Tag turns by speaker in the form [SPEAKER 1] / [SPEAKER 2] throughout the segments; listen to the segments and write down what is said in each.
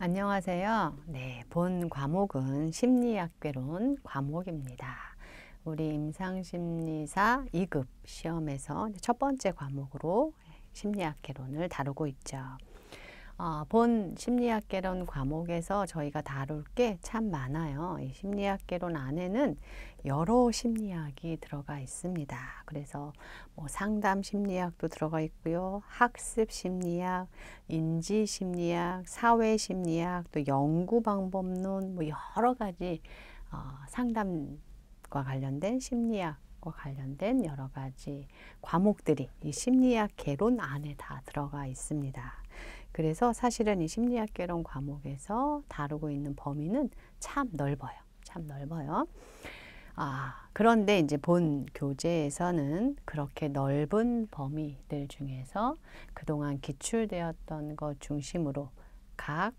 [SPEAKER 1] 안녕하세요. 네, 본 과목은 심리학개론 과목입니다. 우리 임상심리사 2급 시험에서 첫 번째 과목으로 심리학개론을 다루고 있죠. 어, 본 심리학 개론 과목에서 저희가 다룰 게 참 많아요. 이 심리학 개론 안에는 여러 심리학이 들어가 있습니다. 그래서 뭐 상담 심리학도 들어가 있고요. 학습 심리학, 인지 심리학, 사회 심리학, 또 연구 방법론 뭐 여러 가지 어, 상담과 관련된 심리학 과 관련된 여러 가지 과목들이 이 심리학 개론 안에 다 들어가 있습니다. 그래서 사실은 이 심리학 개론 과목에서 다루고 있는 범위는 참 넓어요. 참 넓어요. 아, 그런데 이제 본 교재에서는 그렇게 넓은 범위들 중에서 그동안 기출되었던 것 중심으로 각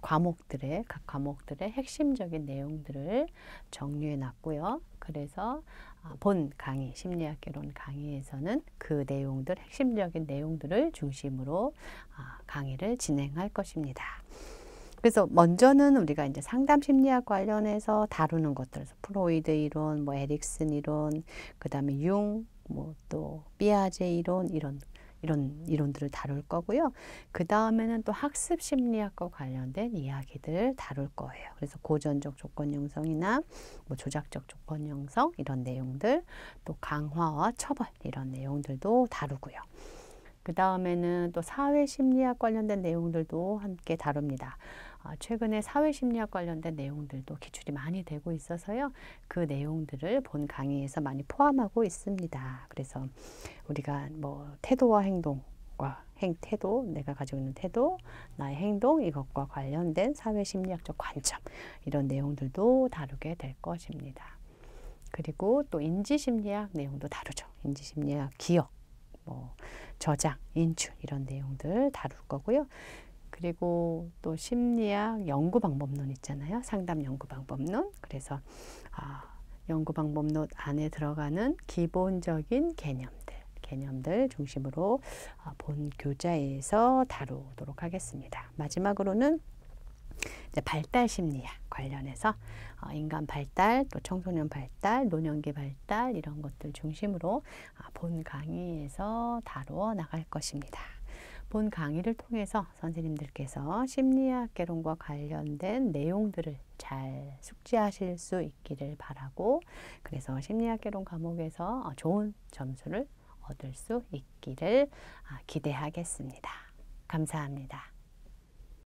[SPEAKER 1] 과목들의 각 과목들의 핵심적인 내용들을 정리해 놨고요. 그래서 아, 본 강의 심리학 개론 강의에서는 그 내용들 핵심적인 내용들을 중심으로 아, 강의를 진행할 것입니다. 그래서 먼저는 우리가 이제 상담 심리학 관련해서 다루는 것들, 프로이드 이론, 뭐 에릭슨 이론, 그다음에 융, 뭐또 비아제 이론 이런 이런 이론들을 다룰 거고요. 그 다음에는 또 학습 심리학과 관련된 이야기들 다룰 거예요. 그래서 고전적 조건 형성이나 뭐 조작적 조건 형성 이런 내용들 또 강화와 처벌 이런 내용들도 다루고요. 그 다음에는 또 사회 심리학 관련된 내용들도 함께 다룹니다. 어, 최근에 사회심리학 관련된 내용들도 기출이 많이 되고 있어서요. 그 내용들을 본 강의에서 많이 포함하고 있습니다. 그래서 우리가 뭐 태도와 행동과 행, 태도, 내가 가지고 있는 태도, 나의 행동 이것과 관련된 사회심리학적 관점 이런 내용들도 다루게 될 것입니다. 그리고 또 인지심리학 내용도 다루죠. 인지심리학 기억, 뭐 저장, 인출 이런 내용들 다룰 거고요. 그리고 또 심리학 연구 방법론 있잖아요. 상담 연구 방법론. 그래서 어, 연구 방법론 안에 들어가는 기본적인 개념들, 개념들 중심으로 어, 본 교자에서 다루도록 하겠습니다. 마지막으로는 이제 발달 심리학 관련해서 어, 인간 발달, 또 청소년 발달, 노년기 발달 이런 것들 중심으로 아, 본 강의에서 다루어 나갈 것입니다. 본 강의를 통해서 선생님들께서 심리학 개론과 관련된 내용들을 잘 숙지하실 수 있기를 바라고 그래서 심리학 개론 과목에서 좋은 점수를 얻을 수 있기를 아, 기대하겠습니다. 감사합니다.